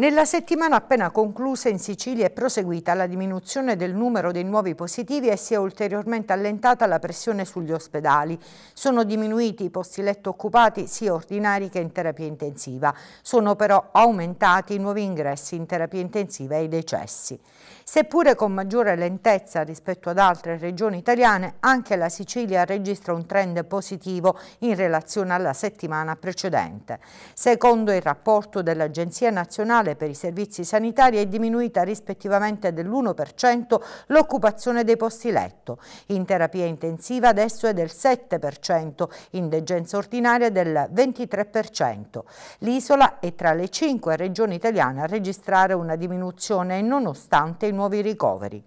Nella settimana appena conclusa in Sicilia è proseguita la diminuzione del numero dei nuovi positivi e si è ulteriormente allentata la pressione sugli ospedali. Sono diminuiti i posti letto occupati sia ordinari che in terapia intensiva. Sono però aumentati i nuovi ingressi in terapia intensiva e i decessi. Seppure con maggiore lentezza rispetto ad altre regioni italiane, anche la Sicilia registra un trend positivo in relazione alla settimana precedente. Secondo il rapporto dell'Agenzia Nazionale nazionale per i servizi sanitari è diminuita rispettivamente dell'1% l'occupazione dei posti letto. In terapia intensiva adesso è del 7%, in degenza ordinaria del 23%. L'isola è tra le 5 regioni italiane a registrare una diminuzione nonostante i nuovi ricoveri.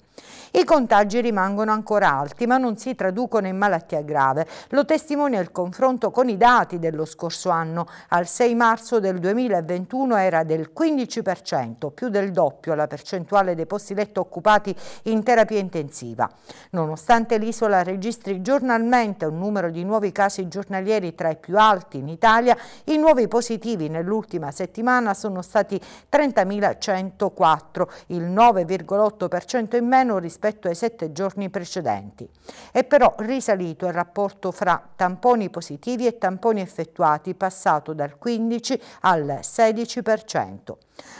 I contagi rimangono ancora alti ma non si traducono in malattia grave. Lo testimonia il confronto con i dati dello scorso anno. Al 6 marzo del 2021 era del 15%, più del doppio la percentuale dei posti letto occupati in terapia intensiva. Nonostante l'isola registri giornalmente un numero di nuovi casi giornalieri tra i più alti in Italia, i nuovi positivi nell'ultima settimana sono stati 30.104, il 9,8% in meno meno rispetto ai sette giorni precedenti. È però risalito il rapporto fra tamponi positivi e tamponi effettuati passato dal 15 al 16%.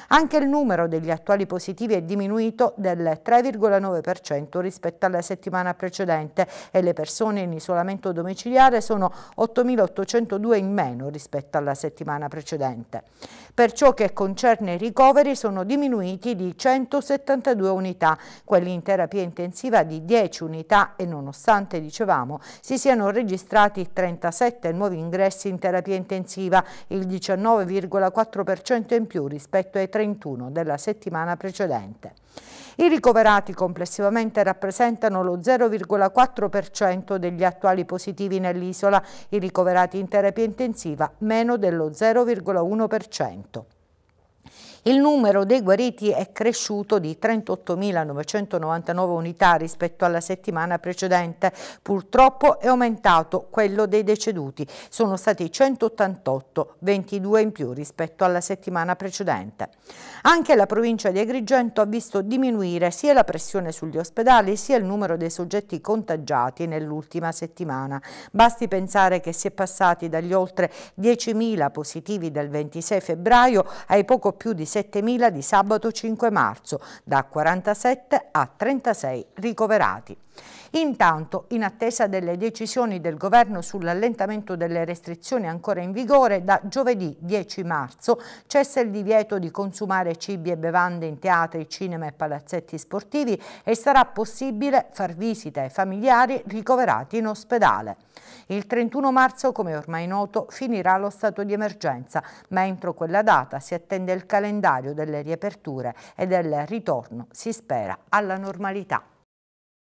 Anche il numero degli attuali positivi è diminuito del 3,9% rispetto alla settimana precedente e le persone in isolamento domiciliare sono 8.802 in meno rispetto alla settimana precedente. Per ciò che concerne i ricoveri sono diminuiti di 172 unità, quelli in terapia intensiva di 10 unità e nonostante, dicevamo, si siano registrati 37 nuovi ingressi in terapia intensiva, il 19,4% in più rispetto ai 31 della settimana precedente. I ricoverati complessivamente rappresentano lo 0,4% degli attuali positivi nell'isola, i ricoverati in terapia intensiva meno dello 0,1%. Il numero dei guariti è cresciuto di 38.999 unità rispetto alla settimana precedente. Purtroppo è aumentato quello dei deceduti. Sono stati 188, 22 in più rispetto alla settimana precedente. Anche la provincia di Agrigento ha visto diminuire sia la pressione sugli ospedali sia il numero dei soggetti contagiati nell'ultima settimana. Basti pensare che si è passati dagli oltre 10.000 positivi del 26 febbraio ai poco più di 27.000 di sabato 5 marzo, da 47 a 36 ricoverati. Intanto, in attesa delle decisioni del governo sull'allentamento delle restrizioni ancora in vigore, da giovedì 10 marzo cessa il divieto di consumare cibi e bevande in teatri, cinema e palazzetti sportivi e sarà possibile far visita ai familiari ricoverati in ospedale. Il 31 marzo, come ormai noto, finirà lo stato di emergenza, ma entro quella data si attende il calendario delle riaperture e del ritorno, si spera, alla normalità.